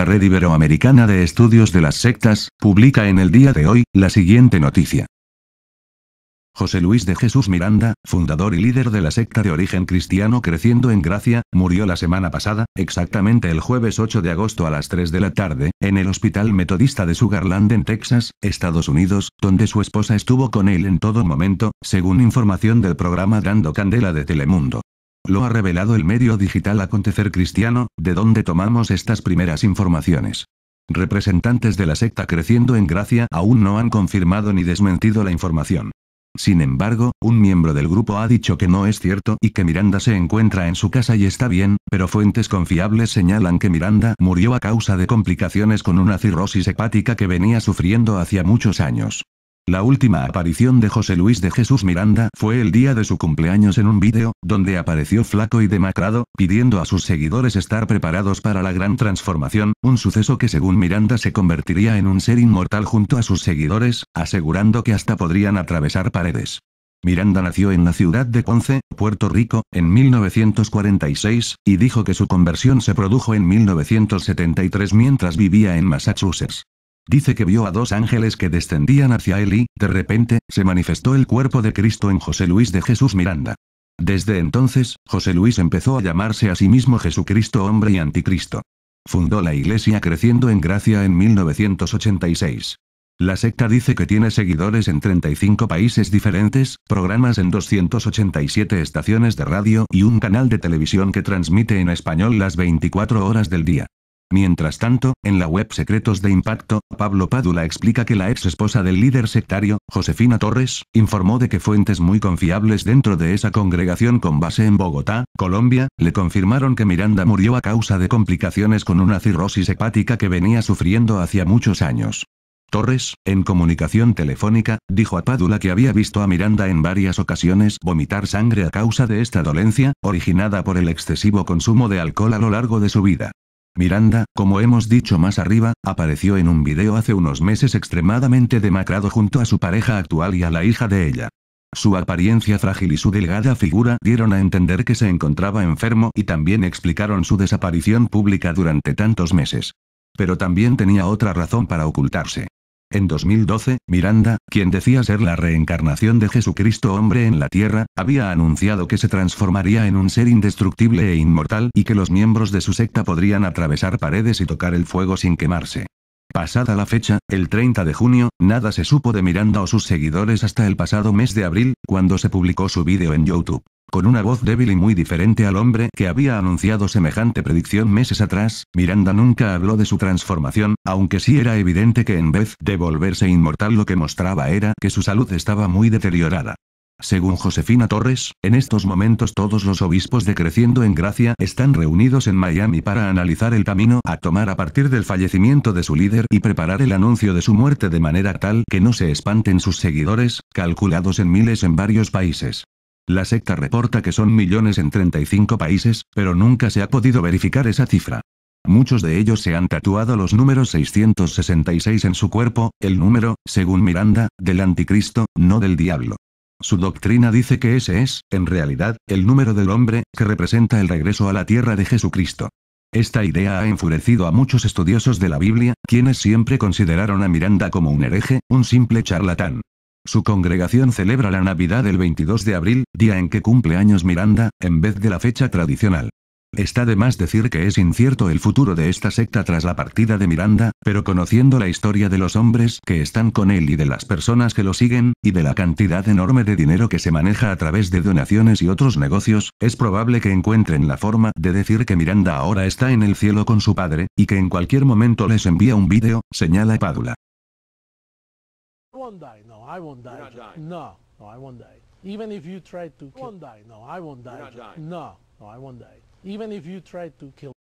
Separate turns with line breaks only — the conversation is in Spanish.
la Red Iberoamericana de Estudios de las Sectas, publica en el día de hoy, la siguiente noticia. José Luis de Jesús Miranda, fundador y líder de la secta de origen cristiano Creciendo en Gracia, murió la semana pasada, exactamente el jueves 8 de agosto a las 3 de la tarde, en el Hospital Metodista de Sugarland en Texas, Estados Unidos, donde su esposa estuvo con él en todo momento, según información del programa Dando Candela de Telemundo. Lo ha revelado el medio digital Acontecer Cristiano, de donde tomamos estas primeras informaciones. Representantes de la secta creciendo en gracia aún no han confirmado ni desmentido la información. Sin embargo, un miembro del grupo ha dicho que no es cierto y que Miranda se encuentra en su casa y está bien, pero fuentes confiables señalan que Miranda murió a causa de complicaciones con una cirrosis hepática que venía sufriendo hacía muchos años. La última aparición de José Luis de Jesús Miranda fue el día de su cumpleaños en un vídeo, donde apareció flaco y demacrado, pidiendo a sus seguidores estar preparados para la gran transformación, un suceso que según Miranda se convertiría en un ser inmortal junto a sus seguidores, asegurando que hasta podrían atravesar paredes. Miranda nació en la ciudad de Ponce, Puerto Rico, en 1946, y dijo que su conversión se produjo en 1973 mientras vivía en Massachusetts. Dice que vio a dos ángeles que descendían hacia él y, de repente, se manifestó el cuerpo de Cristo en José Luis de Jesús Miranda. Desde entonces, José Luis empezó a llamarse a sí mismo Jesucristo hombre y anticristo. Fundó la iglesia creciendo en gracia en 1986. La secta dice que tiene seguidores en 35 países diferentes, programas en 287 estaciones de radio y un canal de televisión que transmite en español las 24 horas del día. Mientras tanto, en la web Secretos de Impacto, Pablo Padula explica que la ex esposa del líder sectario, Josefina Torres, informó de que fuentes muy confiables dentro de esa congregación con base en Bogotá, Colombia, le confirmaron que Miranda murió a causa de complicaciones con una cirrosis hepática que venía sufriendo hacía muchos años. Torres, en comunicación telefónica, dijo a Padula que había visto a Miranda en varias ocasiones vomitar sangre a causa de esta dolencia, originada por el excesivo consumo de alcohol a lo largo de su vida. Miranda, como hemos dicho más arriba, apareció en un video hace unos meses extremadamente demacrado junto a su pareja actual y a la hija de ella. Su apariencia frágil y su delgada figura dieron a entender que se encontraba enfermo y también explicaron su desaparición pública durante tantos meses. Pero también tenía otra razón para ocultarse. En 2012, Miranda, quien decía ser la reencarnación de Jesucristo hombre en la tierra, había anunciado que se transformaría en un ser indestructible e inmortal y que los miembros de su secta podrían atravesar paredes y tocar el fuego sin quemarse. Pasada la fecha, el 30 de junio, nada se supo de Miranda o sus seguidores hasta el pasado mes de abril, cuando se publicó su vídeo en YouTube. Con una voz débil y muy diferente al hombre que había anunciado semejante predicción meses atrás, Miranda nunca habló de su transformación, aunque sí era evidente que en vez de volverse inmortal lo que mostraba era que su salud estaba muy deteriorada. Según Josefina Torres, en estos momentos todos los obispos de Creciendo en Gracia están reunidos en Miami para analizar el camino a tomar a partir del fallecimiento de su líder y preparar el anuncio de su muerte de manera tal que no se espanten sus seguidores, calculados en miles en varios países. La secta reporta que son millones en 35 países, pero nunca se ha podido verificar esa cifra. Muchos de ellos se han tatuado los números 666 en su cuerpo, el número, según Miranda, del anticristo, no del diablo. Su doctrina dice que ese es, en realidad, el número del hombre, que representa el regreso a la tierra de Jesucristo. Esta idea ha enfurecido a muchos estudiosos de la Biblia, quienes siempre consideraron a Miranda como un hereje, un simple charlatán. Su congregación celebra la Navidad el 22 de abril, día en que cumple años Miranda, en vez de la fecha tradicional. Está de más decir que es incierto el futuro de esta secta tras la partida de Miranda, pero conociendo la historia de los hombres que están con él y de las personas que lo siguen, y de la cantidad enorme de dinero que se maneja a través de donaciones y otros negocios, es probable que encuentren la forma de decir que Miranda ahora está en el cielo con su padre, y que en cualquier momento les envía un vídeo, señala Padula. No, even if you try to kill